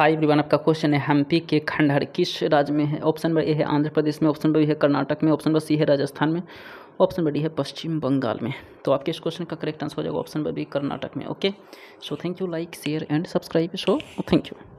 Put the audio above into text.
high everyone आपका question है हम्पी के खंडहर किस राज्य में है ऑप्शन नंबर ए है आंध्र प्रदेश में ऑप्शन नंबर बी है कर्नाटक में ऑप्शन नंबर सी है राजस्थान में ऑप्शन नंबर डी है पश्चिम बंगाल में तो आपके इस क्वेश्चन का करेक्ट आंसर हो जाएगा ऑप्शन नंबर बी कर्नाटक में okay so thank you like share and subscribe so thank you